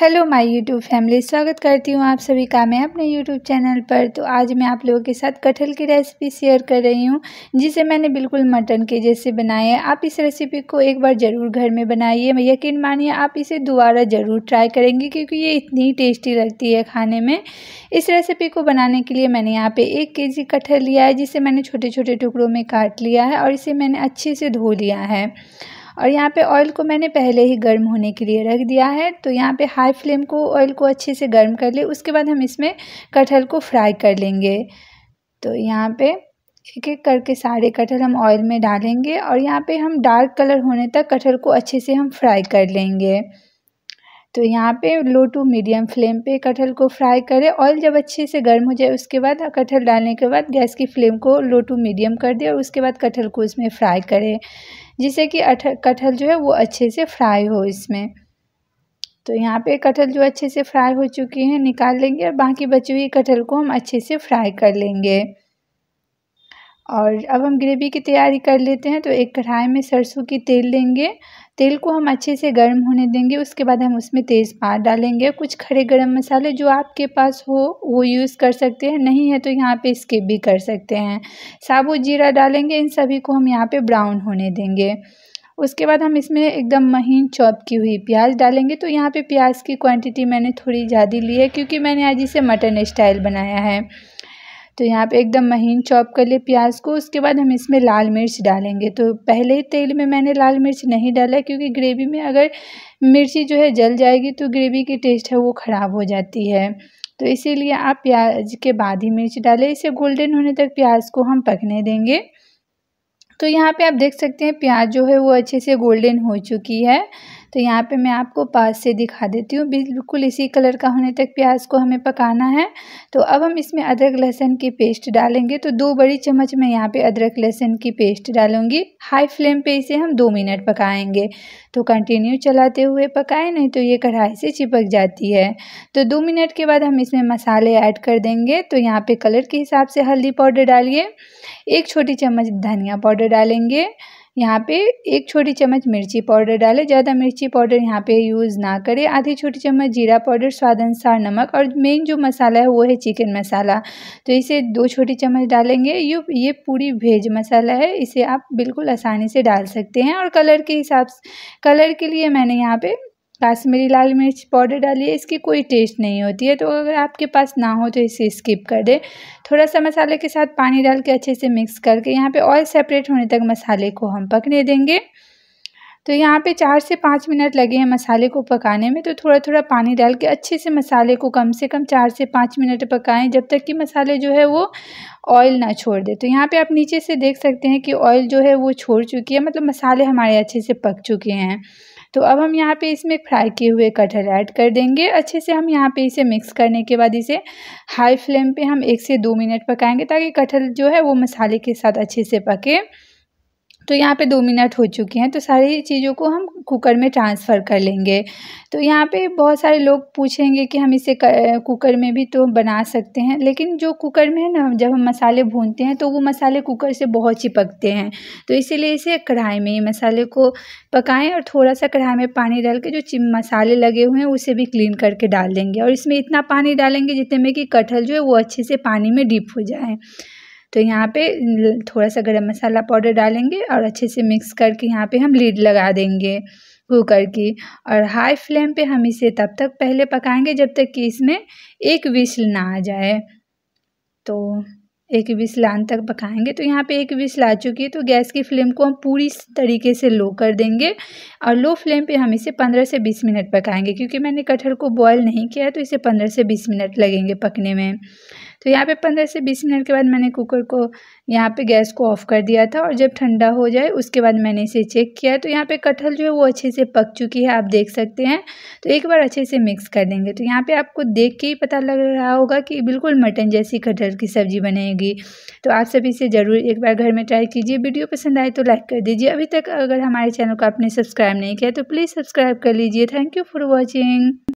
hello my YouTube family स्वागत करती हूँ आप सभी का मैं अपने यूट्यूब चैनल पर तो आज मैं आप लोगों के साथ कटहल की रेसिपी शेयर कर रही हूँ जिसे मैंने बिल्कुल मटन के जैसे बनाया है आप इस रेसिपी को एक बार ज़रूर घर में बनाइए यकीन मानिए आप इसे दोबारा ज़रूर ट्राई करेंगे क्योंकि ये इतनी टेस्टी लगती है खाने में इस रेसिपी को बनाने के लिए मैंने यहाँ पर एक के जी कटहल लिया है जिसे मैंने छोटे छोटे टुकड़ों में काट लिया है और इसे मैंने अच्छे से धो लिया है और यहाँ पे ऑयल को मैंने पहले ही गर्म होने के लिए रख दिया है तो यहाँ पे हाई फ्लेम को ऑयल को अच्छे से गर्म कर ले उसके बाद हम इसमें कटहल को फ्राई कर लेंगे तो यहाँ पे एक एक करके सारे कटहल हम ऑयल में डालेंगे और यहाँ पे हम डार्क कलर होने तक कटहल को अच्छे से हम फ्राई कर लेंगे तो यहाँ पे लो टू मीडियम फ्लेम पे कटहल को फ्राई करें ऑयल जब अच्छे से गर्म हो जाए उसके बाद कटहल डालने के बाद गैस की फ्लेम को लो टू मीडियम कर दें और उसके बाद कटहल को इसमें फ्राई करें जिससे कि कटहल जो है वो अच्छे से फ्राई हो इसमें तो यहाँ पे कटहल जो अच्छे से फ्राई हो चुकी हैं निकाल लेंगे और बाकी बची हुई कटहल को हम अच्छे से फ्राई कर लेंगे और अब हम ग्रेवी की तैयारी कर लेते हैं तो एक कढ़ाई में सरसों की तेल लेंगे तेल को हम अच्छे से गर्म होने देंगे उसके बाद हम उसमें तेज़पात डालेंगे कुछ खड़े गर्म मसाले जो आपके पास हो वो यूज़ कर सकते हैं नहीं है तो यहाँ पे स्किप भी कर सकते हैं साबुत जीरा डालेंगे इन सभी को हम यहाँ पे ब्राउन होने देंगे उसके बाद हम इसमें एकदम महीन चॉप की हुई प्याज डालेंगे तो यहाँ पर प्याज की क्वान्टिटी मैंने थोड़ी ज़्यादा ली है क्योंकि मैंने आज इसे मटन स्टाइल बनाया है तो यहाँ पे एकदम महीन चॉप कर लिए प्याज को उसके बाद हम इसमें लाल मिर्च डालेंगे तो पहले ही तेल में मैंने लाल मिर्च नहीं डाला क्योंकि ग्रेवी में अगर मिर्ची जो है जल जाएगी तो ग्रेवी की टेस्ट है वो ख़राब हो जाती है तो इसीलिए आप प्याज के बाद ही मिर्च डालें इसे गोल्डन होने तक प्याज को हम पकने देंगे तो यहाँ पे आप देख सकते हैं प्याज जो है वो अच्छे से गोल्डन हो चुकी है तो यहाँ पे मैं आपको पास से दिखा देती हूँ बिल्कुल इसी कलर का होने तक प्याज को हमें पकाना है तो अब हम इसमें अदरक लहसुन की पेस्ट डालेंगे तो दो बड़ी चम्मच मैं यहाँ पे अदरक लहसुन की पेस्ट डालूंगी हाई फ्लेम पे इसे हम दो मिनट पकाएंगे तो कंटिन्यू चलाते हुए पकाएं नहीं तो ये कढ़ाई से चिपक जाती है तो दो मिनट के बाद हम इसमें मसाले ऐड कर देंगे तो यहाँ पे कलर के हिसाब से हल्दी पाउडर डालिए एक छोटी चम्मच धनिया पाउडर डालेंगे यहाँ पे एक छोटी चम्मच मिर्ची पाउडर डालें ज़्यादा मिर्ची पाउडर यहाँ पे यूज़ ना करें आधी छोटी चम्मच जीरा पाउडर स्वाद अनुसार नमक और मेन जो मसाला है वो है चिकन मसाला तो इसे दो छोटी चम्मच डालेंगे ये ये पूरी भेज मसाला है इसे आप बिल्कुल आसानी से डाल सकते हैं और कलर के हिसाब कलर के लिए मैंने यहाँ पर काश्मीरी लाल मिर्च पाउडर डालिए इसकी कोई टेस्ट नहीं होती है तो अगर आपके पास ना हो तो इसे स्किप कर दें थोड़ा सा मसाले के साथ पानी डाल के अच्छे से मिक्स करके यहाँ पे ऑयल सेपरेट होने तक मसाले को हम पकने देंगे तो यहाँ पे चार से पाँच मिनट लगे हैं मसाले को पकाने में तो थोड़ा थोड़ा पानी डाल के अच्छे से मसाले को कम से कम चार से पाँच मिनट पकाएं जब तक कि मसाले जो है वो ऑयल ना छोड़ दे तो यहाँ पे आप नीचे से देख सकते हैं कि ऑयल जो है वो छोड़ चुकी है मतलब मसाले हमारे अच्छे से पक चुके हैं तो अब हम यहाँ पे इसमें फ्राई किए हुए कटहल ऐड कर देंगे अच्छे से हम यहाँ पे इसे मिक्स करने के बाद इसे हाई फ्लेम पे हम एक से दो मिनट पकाएंगे ताकि कटहल जो है वो मसाले के साथ अच्छे से पके तो यहाँ पे दो मिनट हो चुके हैं तो सारी चीज़ों को हम कुकर में ट्रांसफ़र कर लेंगे तो यहाँ पे बहुत सारे लोग पूछेंगे कि हम इसे कुकर में भी तो बना सकते हैं लेकिन जो कुकर में है ना जब हम मसाले भूनते हैं तो वो मसाले कुकर से बहुत चिपकते हैं तो इसीलिए इसे कढ़ाई में मसाले को पकाएँ और थोड़ा सा कढ़ाई में पानी डाल के जो मसाले लगे हुए हैं उसे भी क्लीन करके डाल देंगे और इसमें इतना पानी डालेंगे जितने में कि कटहल जो है वो अच्छे से पानी में डीप हो जाए तो यहाँ पे थोड़ा सा गरम मसाला पाउडर डालेंगे और अच्छे से मिक्स करके यहाँ पे हम लीड लगा देंगे कुकर की और हाई फ्लेम पे हम इसे तब तक पहले पकाएंगे जब तक कि इसमें एक विसल ना आ जाए तो एक विसल आन तक पकाएंगे तो यहाँ पे एक विसल आ चुकी है तो गैस की फ्लेम को हम पूरी तरीके से लो कर देंगे और लो फ्लेम पे हम इसे पंद्रह से बीस मिनट पकाएंगे क्योंकि मैंने कटहल को बॉयल नहीं किया है तो इसे पंद्रह से बीस मिनट लगेंगे पकने में तो यहाँ पे पंद्रह से बीस मिनट के बाद मैंने कुकर को यहाँ पे गैस को ऑफ़ कर दिया था और जब ठंडा हो जाए उसके बाद मैंने इसे चेक किया तो यहाँ पे कटहल जो है वो अच्छे से पक चुकी है आप देख सकते हैं तो एक बार अच्छे से मिक्स कर देंगे तो यहाँ पर आपको देख के ही पता लग रहा होगा कि बिल्कुल मटन जैसी कटहल की सब्ज़ी बनेगी तो आप सभी इसे ज़रूर एक बार घर में ट्राई कीजिए वीडियो पसंद आए तो लाइक कर दीजिए अभी तक अगर हमारे चैनल को आपने सब्सक्राइब नहीं किया तो प्लीज़ सब्सक्राइब कर लीजिए थैंक यू फॉर वॉचिंग